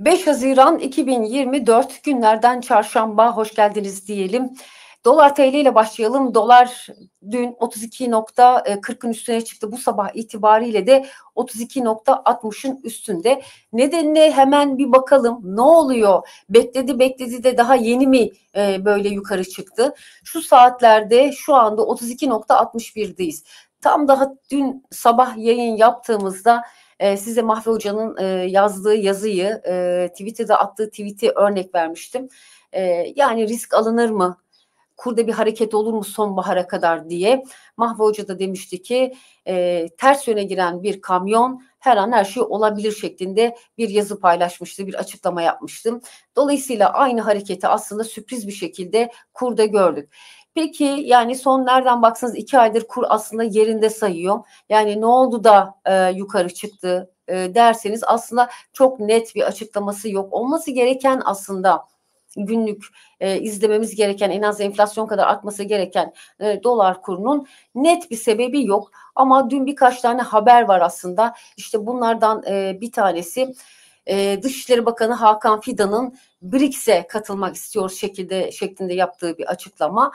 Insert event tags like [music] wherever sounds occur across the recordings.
5 Haziran 2024 günlerden çarşamba hoş geldiniz diyelim. Dolar TL ile başlayalım. Dolar dün 32.40'ın üstüne çıktı. Bu sabah itibariyle de 32.60'ın üstünde. Nedenine hemen bir bakalım ne oluyor? Bekledi bekledi de daha yeni mi e, böyle yukarı çıktı? Şu saatlerde şu anda 32.61'deyiz. Tam daha dün sabah yayın yaptığımızda e, size Mahve Hoca'nın e, yazdığı yazıyı, e, Twitter'da attığı tweet'i örnek vermiştim. E, yani risk alınır mı? Kurda bir hareket olur mu sonbahara kadar diye. Mahve Hoca da demişti ki e, ters yöne giren bir kamyon her an her şey olabilir şeklinde bir yazı paylaşmıştı, bir açıklama yapmıştım. Dolayısıyla aynı hareketi aslında sürpriz bir şekilde kurda gördük. Peki yani son nereden baksanız iki aydır kur aslında yerinde sayıyor. Yani ne oldu da e, yukarı çıktı e, derseniz aslında çok net bir açıklaması yok. Olması gereken aslında günlük e, izlememiz gereken en az enflasyon kadar artması gereken e, dolar kurunun net bir sebebi yok. Ama dün birkaç tane haber var aslında. İşte bunlardan e, bir tanesi e, Dışişleri Bakanı Hakan Fidan'ın BRICS'e katılmak istiyor şekilde şeklinde yaptığı bir açıklama.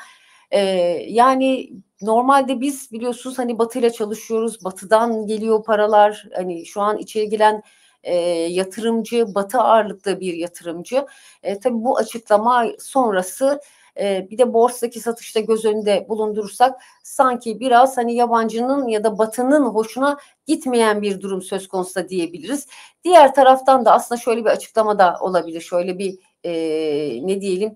E, yani normalde biz biliyorsunuz hani batıyla çalışıyoruz. Batıdan geliyor paralar. Hani şu an içeri gelen e, yatırımcı, batı ağırlıklı bir yatırımcı. E, tabii bu açıklama sonrası e, bir de borsadaki satışta göz önünde bulundurursak sanki biraz hani yabancının ya da batının hoşuna gitmeyen bir durum söz konusu da diyebiliriz. Diğer taraftan da aslında şöyle bir açıklama da olabilir. Şöyle bir e, ne diyelim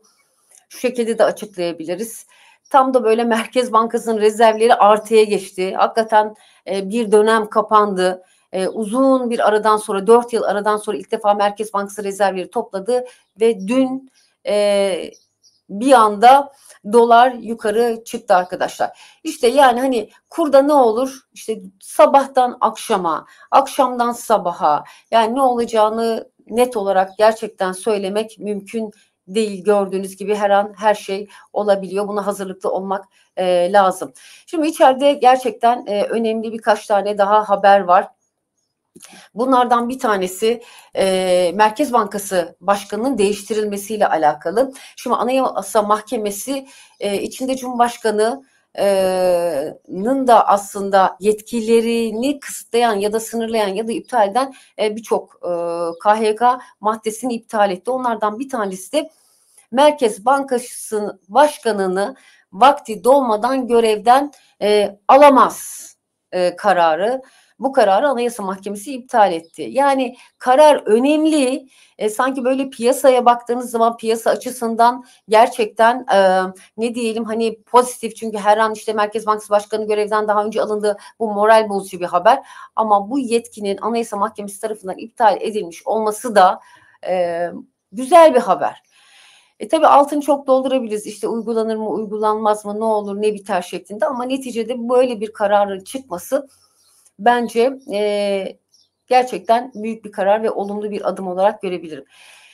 şu şekilde de açıklayabiliriz. Tam da böyle Merkez Bankası'nın rezervleri artıya geçti. Hakikaten e, bir dönem kapandı. E, uzun bir aradan sonra, dört yıl aradan sonra ilk defa Merkez Bankası rezervleri topladı ve dün e, bir anda dolar yukarı çıktı arkadaşlar. İşte yani hani kurda ne olur? İşte sabahtan akşama, akşamdan sabaha yani ne olacağını net olarak gerçekten söylemek mümkün değil gördüğünüz gibi her an her şey olabiliyor. Buna hazırlıklı olmak e, lazım. Şimdi içeride gerçekten e, önemli birkaç tane daha haber var. Bunlardan bir tanesi e, Merkez Bankası Başkanı'nın değiştirilmesiyle alakalı. Şimdi Anayasa Mahkemesi e, içinde Cumhurbaşkanı, nın da aslında yetkilerini kısıtlayan ya da sınırlayan ya da iptal eden birçok e, KHK maddesini iptal etti. Onlardan bir tanesi de Merkez Bankası'nın başkanını vakti dolmadan görevden alamaz e, kararı bu kararı Anayasa Mahkemesi iptal etti. Yani karar önemli. E, sanki böyle piyasaya baktığınız zaman piyasa açısından gerçekten e, ne diyelim hani pozitif çünkü her an işte Merkez Bankası Başkanı görevden daha önce alındı. Bu moral bozucu bir haber. Ama bu yetkinin Anayasa Mahkemesi tarafından iptal edilmiş olması da e, güzel bir haber. E tabii altını çok doldurabiliriz işte uygulanır mı uygulanmaz mı ne olur ne biter şeklinde ama neticede böyle bir kararın çıkması bence e, gerçekten büyük bir karar ve olumlu bir adım olarak görebilirim.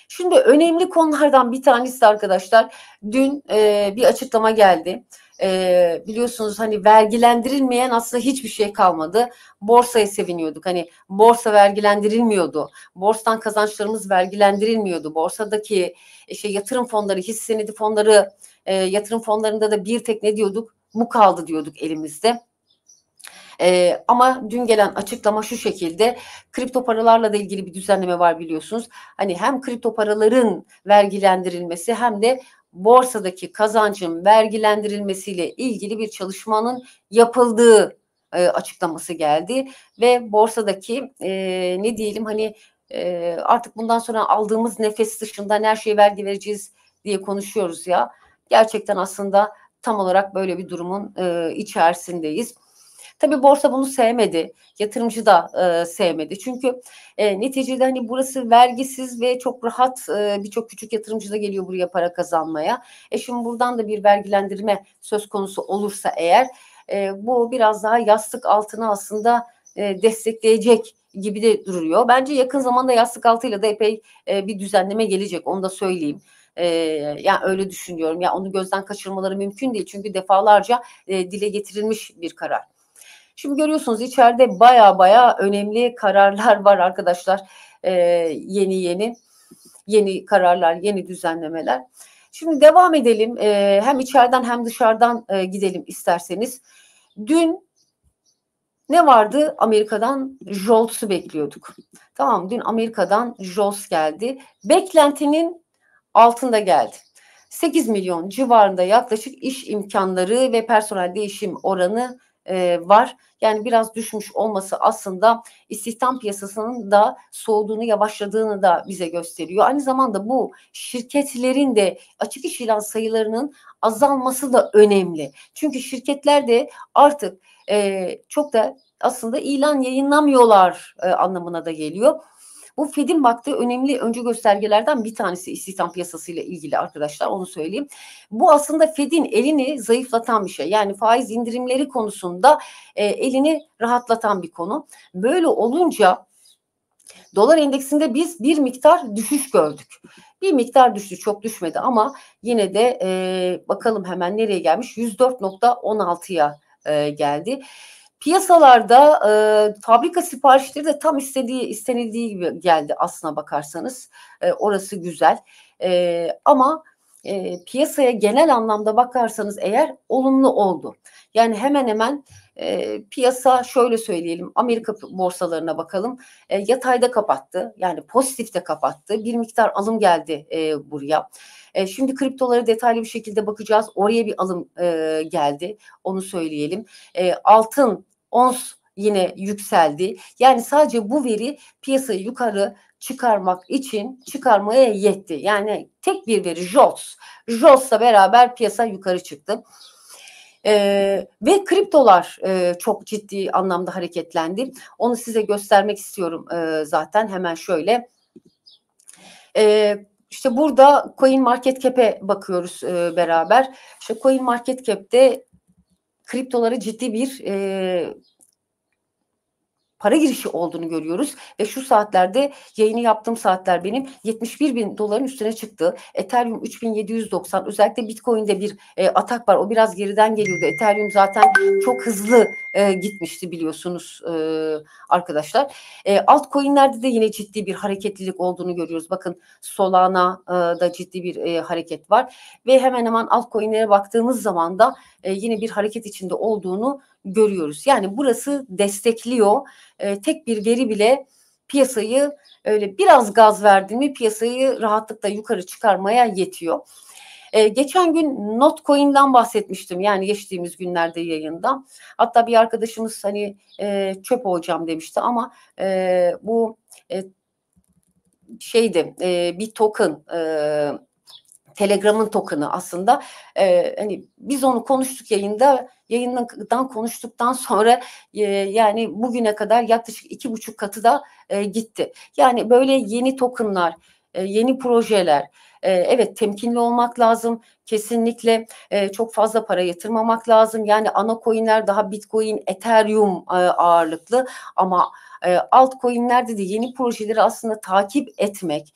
Şimdi önemli konulardan bir tanesi de arkadaşlar dün e, bir açıklama geldi. E, biliyorsunuz hani vergilendirilmeyen aslında hiçbir şey kalmadı. Borsaya seviniyorduk. Hani borsa vergilendirilmiyordu. Borsadan kazançlarımız vergilendirilmiyordu. Borsadaki işte şey, yatırım fonları, hisse senedi fonları, e, yatırım fonlarında da bir tek ne diyorduk? Bu kaldı diyorduk elimizde e, ama dün gelen açıklama şu şekilde kripto paralarla da ilgili bir düzenleme var biliyorsunuz. Hani hem kripto paraların vergilendirilmesi hem de borsadaki kazancın vergilendirilmesiyle ilgili bir çalışmanın yapıldığı e, açıklaması geldi ve borsadaki e, ne diyelim hani e, artık bundan sonra aldığımız nefes dışında her şeye vergi vereceğiz diye konuşuyoruz ya gerçekten aslında tam olarak böyle bir durumun e, içerisindeyiz. Tabii borsa bunu sevmedi. Yatırımcı da e, sevmedi. Çünkü e, neticede hani burası vergisiz ve çok rahat e, birçok küçük yatırımcı da geliyor buraya para kazanmaya. E şimdi buradan da bir vergilendirme söz konusu olursa eğer e, bu biraz daha yastık altına aslında e, destekleyecek gibi de duruyor. Bence yakın zamanda yastık altıyla da epey e, bir düzenleme gelecek. Onu da söyleyeyim. E, yani öyle düşünüyorum. Ya yani onu gözden kaçırmaları mümkün değil çünkü defalarca e, dile getirilmiş bir karar. Şimdi görüyorsunuz içeride baya baya önemli kararlar var arkadaşlar. E, yeni yeni yeni kararlar, yeni düzenlemeler. Şimdi devam edelim. E, hem içeriden hem dışarıdan e, gidelim isterseniz. Dün ne vardı? Amerika'dan Jolts'u bekliyorduk. Tamam dün Amerika'dan Jolts geldi. Beklentinin altında geldi. 8 milyon civarında yaklaşık iş imkanları ve personel değişim oranı e, var. Yani biraz düşmüş olması aslında istihdam piyasasının da soğuduğunu, yavaşladığını da bize gösteriyor. Aynı zamanda bu şirketlerin de açık iş ilan sayılarının azalması da önemli. Çünkü şirketler de artık e, çok da aslında ilan yayınlamıyorlar e, anlamına da geliyor. Bu Fed'in baktığı önemli önce göstergelerden bir tanesi istihdam piyasasıyla ilgili arkadaşlar onu söyleyeyim. Bu aslında Fed'in elini zayıflatan bir şey. Yani faiz indirimleri konusunda e, elini rahatlatan bir konu. Böyle olunca Dolar endeksinde biz bir miktar düşüş gördük. Bir miktar düştü çok düşmedi ama yine de e, bakalım hemen nereye gelmiş 104.16'ya e, geldi. Piyasalarda e, fabrika siparişleri de tam istediği istenildiği gibi geldi aslına bakarsanız. E, orası güzel. E, ama e, piyasaya genel anlamda bakarsanız eğer olumlu oldu. Yani hemen hemen e, piyasa şöyle söyleyelim Amerika borsalarına bakalım e, yatayda kapattı yani pozitifte kapattı bir miktar alım geldi e, buraya. E, şimdi kriptolara detaylı bir şekilde bakacağız oraya bir alım e, geldi onu söyleyelim. E, altın ons yine yükseldi. Yani sadece bu veri piyasayı yukarı çıkarmak için çıkarmaya yetti. Yani tek bir veri JOLTS. JOLTS'la beraber piyasa yukarı çıktı. Ee, ve kriptolar e, çok ciddi anlamda hareketlendi. Onu size göstermek istiyorum e, zaten hemen şöyle. E, işte burada Coin Market Cap'e bakıyoruz e, beraber. İşte Coin Market Cap'te kriptolara ciddi bir e, para girişi olduğunu görüyoruz ve şu saatlerde yayını yaptığım saatler benim 71 bin doların üstüne çıktı. Ethereum 3790 özellikle Bitcoin'de bir e, atak var o biraz geriden geliyordu. Ethereum zaten çok hızlı e, gitmişti biliyorsunuz e, arkadaşlar. E, altcoin'lerde de yine ciddi bir hareketlilik olduğunu görüyoruz. Bakın solana e, ciddi bir e, hareket var ve hemen hemen altcoin'lere baktığımız zaman da e, yine bir hareket içinde olduğunu görüyoruz. Yani burası destekliyor. E, tek bir veri bile piyasayı öyle biraz gaz verdi mi piyasayı rahatlıkla yukarı çıkarmaya yetiyor. E, geçen gün Notcoin'den bahsetmiştim yani geçtiğimiz günlerde yayında. Hatta bir arkadaşımız hani e, çöp hocam demişti ama e, bu e, şeydi e, bir token e, Telegram'ın token'ı aslında e, hani biz onu konuştuk yayında yayından konuştuktan sonra e, yani bugüne kadar yaklaşık iki buçuk katı da e, gitti. Yani böyle yeni tokenlar e, yeni projeler. E, evet temkinli olmak lazım. Kesinlikle e, çok fazla para yatırmamak lazım. Yani ana coinler daha Bitcoin, Ethereum ağırlıklı ama alt altcoin'lerde de yeni projeleri aslında takip etmek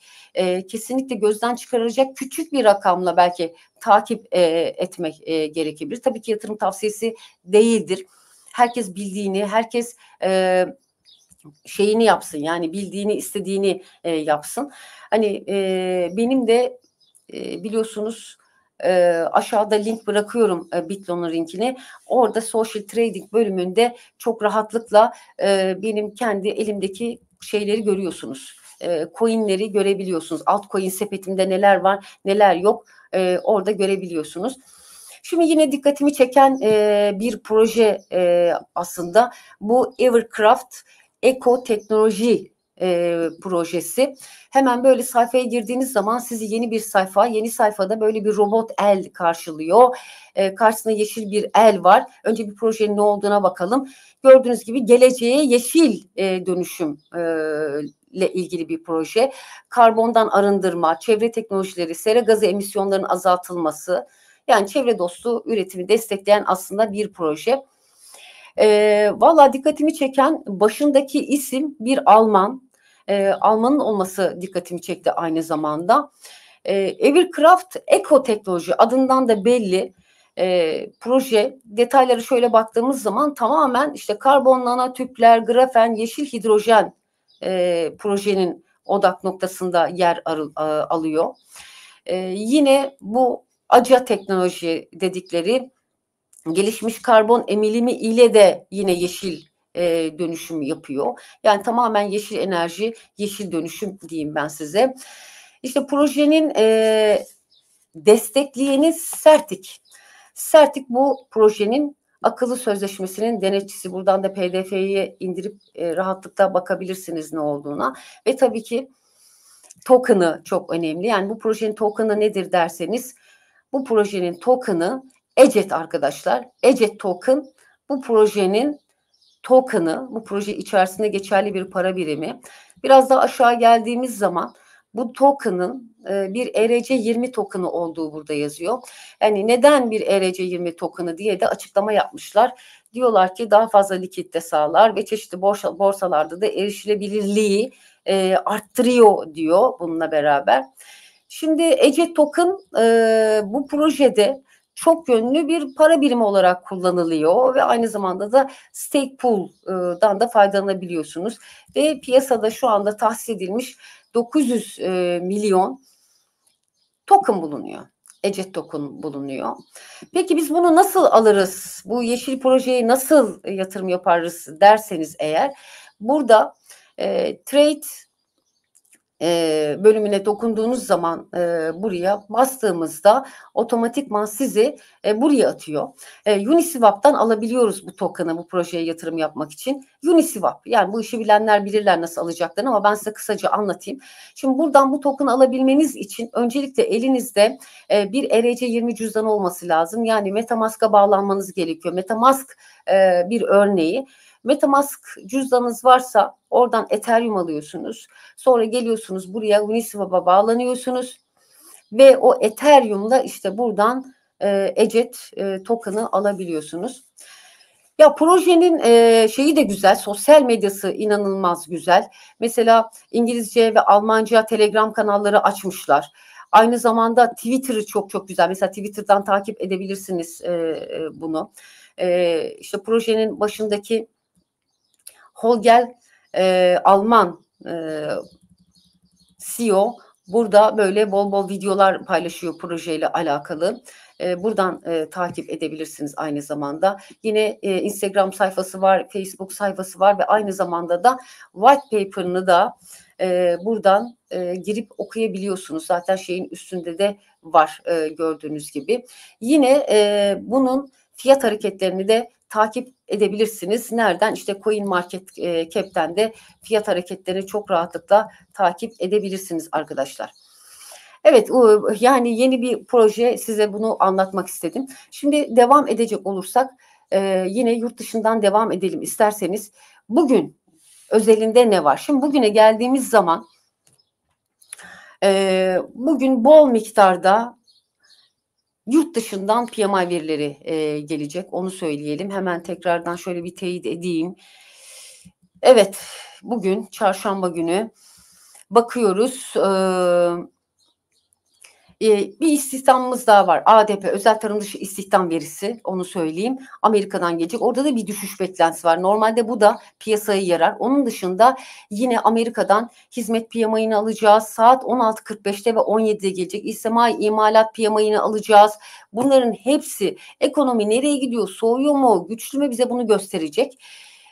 kesinlikle gözden çıkarılacak küçük bir rakamla belki takip etmek gerekebilir. Tabii ki yatırım tavsiyesi değildir. Herkes bildiğini, herkes e, şeyini yapsın yani bildiğini istediğini e, yapsın. Hani e, benim de e, biliyorsunuz e, aşağıda link bırakıyorum e, Bitlon'un linkini. Orada social trading bölümünde çok rahatlıkla e, benim kendi elimdeki şeyleri görüyorsunuz. E, coinleri görebiliyorsunuz. Altcoin sepetimde neler var neler yok e, orada görebiliyorsunuz. Şimdi yine dikkatimi çeken e, bir proje e, aslında bu Evercraft Eko Teknoloji e, projesi. Hemen böyle sayfaya girdiğiniz zaman sizi yeni bir sayfa, yeni sayfada böyle bir robot el karşılıyor. E, karşısında yeşil bir el var. Önce bir projenin ne olduğuna bakalım. Gördüğünüz gibi geleceğe yeşil e, dönüşüm e, ile ilgili bir proje. Karbondan arındırma, çevre teknolojileri, sera gazı emisyonlarının azaltılması, yani çevre dostu üretimi destekleyen aslında bir proje. E, Valla dikkatimi çeken başındaki isim bir Alman. E, Alman'ın olması dikkatimi çekti aynı zamanda. E, Evercraft Teknoloji adından da belli e, proje detayları şöyle baktığımız zaman tamamen işte karbon nanotüpler, grafen, yeşil hidrojen e, projenin odak noktasında yer ar- e, alıyor. E, yine bu ACA teknoloji dedikleri gelişmiş karbon emilimi ile de yine yeşil e, dönüşüm yapıyor. Yani tamamen yeşil enerji, yeşil dönüşüm diyeyim ben size. İşte projenin e, destekleyeni Sertik. Sertik bu projenin akıllı sözleşmesinin denetçisi. Buradan da PDF'yi indirip e, rahatlıkla bakabilirsiniz ne olduğuna. Ve tabii ki token'ı çok önemli. Yani bu projenin token'ı nedir derseniz bu projenin token'ı Ecet arkadaşlar. Ecet token bu projenin token'ı, bu proje içerisinde geçerli bir para birimi. Biraz daha aşağı geldiğimiz zaman bu token'ın e, bir ERC20 token'ı olduğu burada yazıyor. Yani neden bir ERC20 token'ı diye de açıklama yapmışlar. Diyorlar ki daha fazla likitte sağlar ve çeşitli borsalarda da erişilebilirliği e, arttırıyor diyor bununla beraber. Şimdi Ece Token e, bu projede çok yönlü bir para birimi olarak kullanılıyor ve aynı zamanda da stake pool'dan da faydalanabiliyorsunuz. Ve piyasada şu anda tahsis edilmiş 900 e, milyon token bulunuyor. Ecet token bulunuyor. Peki biz bunu nasıl alırız? Bu yeşil projeye nasıl yatırım yaparız derseniz eğer burada e, trade e, bölümüne dokunduğunuz zaman e, buraya bastığımızda otomatikman sizi e, buraya atıyor. E, Uniswap'tan alabiliyoruz bu token'ı bu projeye yatırım yapmak için. Uniswap yani bu işi bilenler bilirler nasıl alacaklarını ama ben size kısaca anlatayım. Şimdi buradan bu token'ı alabilmeniz için öncelikle elinizde e, bir ERC20 cüzdanı olması lazım. Yani Metamask'a bağlanmanız gerekiyor. Metamask e, bir örneği. Metamask cüzdanınız varsa oradan Ethereum alıyorsunuz. Sonra geliyorsunuz buraya Uniswap'a bağlanıyorsunuz ve o Ethereum'la işte buradan e, Ecet e, token'ı alabiliyorsunuz. Ya projenin e, şeyi de güzel, sosyal medyası inanılmaz güzel. Mesela İngilizce ve Almanca Telegram kanalları açmışlar. Aynı zamanda Twitter'ı çok çok güzel. Mesela Twitter'dan takip edebilirsiniz e, e bunu. E, işte projenin başındaki Holger e, Alman e, CEO burada böyle bol bol videolar paylaşıyor projeyle alakalı. E, buradan e, takip edebilirsiniz aynı zamanda. Yine e, Instagram sayfası var, Facebook sayfası var ve aynı zamanda da white paper'ını da e, buradan e, girip okuyabiliyorsunuz. Zaten şeyin üstünde de var e, gördüğünüz gibi. Yine e, bunun fiyat hareketlerini de takip edebilirsiniz. Nereden? İşte Coin Market e, Cap'ten de fiyat hareketlerini çok rahatlıkla takip edebilirsiniz arkadaşlar. Evet yani yeni bir proje size bunu anlatmak istedim. Şimdi devam edecek olursak e, yine yurt dışından devam edelim isterseniz. Bugün özelinde ne var? Şimdi bugüne geldiğimiz zaman e, bugün bol miktarda Yurt dışından PMI verileri e, gelecek. Onu söyleyelim. Hemen tekrardan şöyle bir teyit edeyim. Evet, bugün çarşamba günü bakıyoruz. Ee, ee, bir istihdamımız daha var. ADP özel tarım dışı istihdam verisi onu söyleyeyim. Amerika'dan gelecek. Orada da bir düşüş beklentisi var. Normalde bu da piyasayı yarar. Onun dışında yine Amerika'dan hizmet piyamayını alacağız. Saat 16.45'te ve 17'de gelecek. İstemai imalat piyamayını alacağız. Bunların hepsi ekonomi nereye gidiyor? Soğuyor mu? Güçlü mü? Bize bunu gösterecek.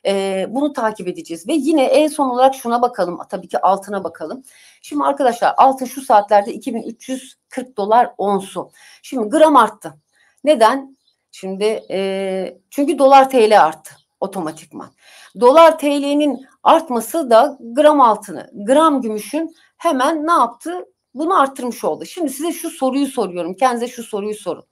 E, bunu takip edeceğiz ve yine en son olarak şuna bakalım tabii ki altına bakalım. Şimdi arkadaşlar altın şu saatlerde 2340 dolar onsu. Şimdi gram arttı. Neden? Şimdi e, çünkü dolar TL arttı otomatikman. Dolar TL'nin artması da gram altını, gram gümüşün hemen ne yaptı? Bunu arttırmış oldu. Şimdi size şu soruyu soruyorum. Kendinize şu soruyu sorun.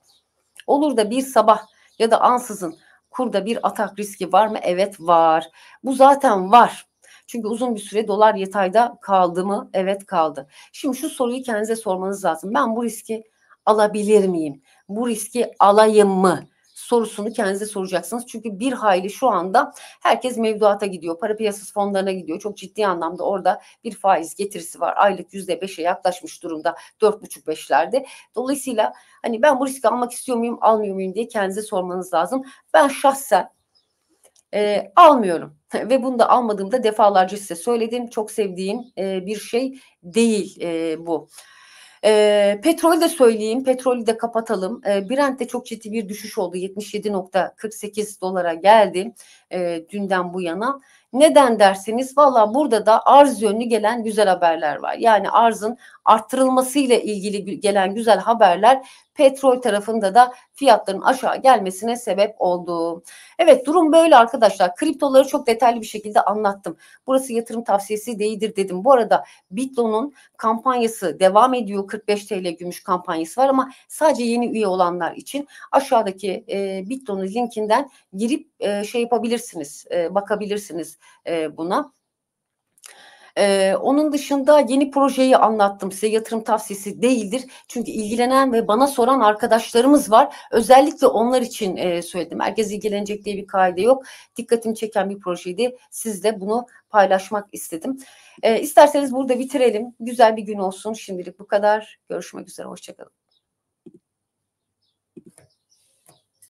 Olur da bir sabah ya da ansızın kurda bir atak riski var mı? Evet var. Bu zaten var. Çünkü uzun bir süre dolar yatayda kaldı mı? Evet kaldı. Şimdi şu soruyu kendinize sormanız lazım. Ben bu riski alabilir miyim? Bu riski alayım mı? sorusunu kendinize soracaksınız. Çünkü bir hayli şu anda herkes mevduata gidiyor. Para piyasası fonlarına gidiyor. Çok ciddi anlamda orada bir faiz getirisi var. Aylık yüzde beşe yaklaşmış durumda. Dört buçuk beşlerde. Dolayısıyla hani ben bu riski almak istiyor muyum almıyor muyum diye kendinize sormanız lazım. Ben şahsen e, almıyorum [laughs] ve bunu da almadığımda defalarca size söyledim. Çok sevdiğim e, bir şey değil e, bu. E, ee, petrol de söyleyeyim, petrolü de kapatalım. E, ee, Brent'te çok ciddi bir düşüş oldu. 77.48 dolara geldi e, dünden bu yana. Neden derseniz valla burada da arz yönlü gelen güzel haberler var. Yani arzın arttırılmasıyla ilgili gelen güzel haberler petrol tarafında da fiyatların aşağı gelmesine sebep oldu. Evet durum böyle arkadaşlar. Kriptoları çok detaylı bir şekilde anlattım. Burası yatırım tavsiyesi değildir dedim. Bu arada Bitlon'un kampanyası devam ediyor. 45 TL gümüş kampanyası var ama sadece yeni üye olanlar için aşağıdaki e, Bitlon'un linkinden girip e, şey yapabilirsiniz. E, bakabilirsiniz e, buna. Ee, onun dışında yeni projeyi anlattım size. Yatırım tavsiyesi değildir. Çünkü ilgilenen ve bana soran arkadaşlarımız var. Özellikle onlar için e, söyledim. Herkes ilgilenecek diye bir kaide yok. Dikkatimi çeken bir projeydi. Sizle bunu paylaşmak istedim. Ee, isterseniz burada bitirelim. Güzel bir gün olsun. Şimdilik bu kadar. Görüşmek üzere. Hoşçakalın.